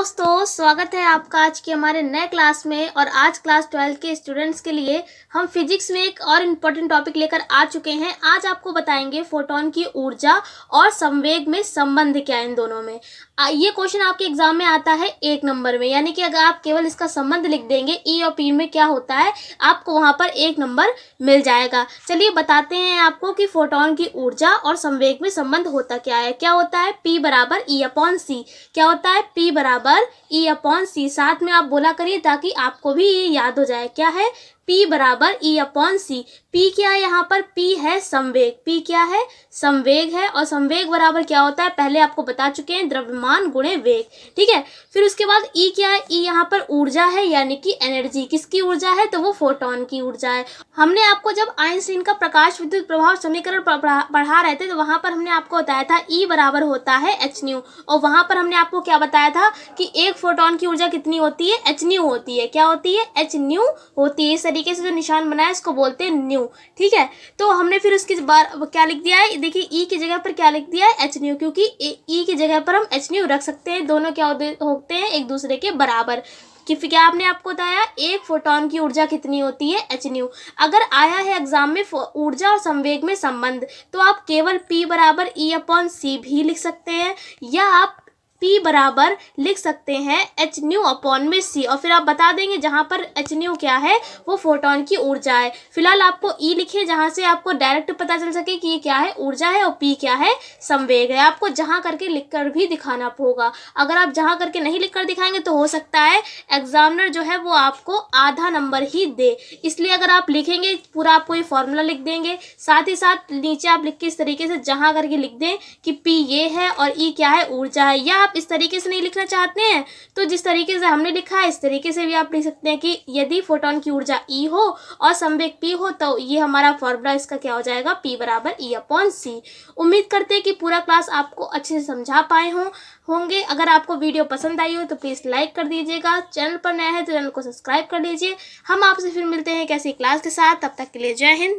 दोस्तों स्वागत है आपका आज के हमारे नए क्लास में और आज क्लास ट्वेल्थ के स्टूडेंट्स के लिए हम फिजिक्स में एक और इम्पोर्टेंट टॉपिक लेकर आ चुके हैं आज आपको बताएंगे फोटोन की ऊर्जा और संवेग में संबंध क्या है इन दोनों में ये क्वेश्चन आपके एग्जाम में आता है एक नंबर में यानी कि अगर आप केवल इसका संबंध लिख देंगे ई e और पी में क्या होता है आपको वहाँ पर एक नंबर मिल जाएगा चलिए बताते हैं आपको कि फोटोन की ऊर्जा और संवेग में संबंध होता क्या है क्या होता है पी बराबर ई अपॉन सी क्या होता है पी बराबर पर ई अपॉन सी साथ में आप बोला करिए ताकि आपको भी ये याद हो जाए क्या है पी बराबर ई अपॉन सी पी क्या है यहाँ पर पी है संवेग पी क्या है संवेग है और संवेग बराबर क्या होता है पहले आपको बता चुके हैं द्रव्यमान गुणे वेग ठीक है फिर उसके बाद E क्या है E यहाँ पर ऊर्जा है यानी कि एनर्जी किसकी ऊर्जा है तो वो फोटोन की ऊर्जा है हमने आपको जब आइंस्टीन का प्रकाश विद्युत प्रभाव समीकरण पढ़ा रहे थे तो वहाँ पर हमने आपको बताया था E बराबर होता है एच न्यू और वहाँ पर हमने आपको क्या बताया था कि एक फोटोन की ऊर्जा कितनी होती है एच न्यू होती है क्या होती है एच न्यू होती है तरीके से जो निशान बना है इसको बोलते हैं न्यू ठीक है तो हमने फिर उसके बार क्या लिख दिया है देखिए ई की जगह पर क्या लिख दिया है एच न्यू क्योंकि ई की जगह पर हम एच न्यू रख सकते हैं दोनों क्या होते हैं एक दूसरे के बराबर कि फिर क्या आपने आपको बताया एक फोटोन की ऊर्जा कितनी होती है एच न्यू अगर आया है एग्जाम में ऊर्जा और संवेग में संबंध तो आप केवल पी बराबर ई अपॉन सी भी लिख सकते हैं या आप P बराबर लिख सकते हैं एच न्यू अपॉन में सी और फिर आप बता देंगे जहाँ पर एच न्यू क्या है वो फोटोन की ऊर्जा है फिलहाल आपको ई e लिखे जहाँ से आपको डायरेक्ट पता चल सके कि ये क्या है ऊर्जा है और पी क्या है संवेग है आपको जहाँ करके लिख कर भी दिखाना होगा अगर आप जहाँ करके नहीं लिख कर दिखाएंगे तो हो सकता है एग्जामिनर जो है वो आपको आधा नंबर ही दे इसलिए अगर आप लिखेंगे पूरा आपको ये फॉर्मूला लिख देंगे साथ ही साथ नीचे आप लिख के इस तरीके से जहाँ करके लिख दें कि पी ये है और ई e क्या है ऊर्जा है या आप आप इस तरीके से नहीं लिखना चाहते हैं तो जिस तरीके से हमने लिखा है इस तरीके से भी आप लिख सकते हैं कि यदि फोटोन की ऊर्जा ई e हो और संवेग पी हो तो ये हमारा फॉर्मूला इसका क्या हो जाएगा पी बराबर ई अपॉन सी उम्मीद करते हैं कि पूरा क्लास आपको अच्छे से समझा पाए हों होंगे अगर आपको वीडियो पसंद आई हो तो प्लीज़ लाइक कर दीजिएगा चैनल पर नया है तो चैनल को सब्सक्राइब कर लीजिए हम आपसे फिर मिलते हैं कैसी क्लास के साथ तब तक के लिए जय हिंद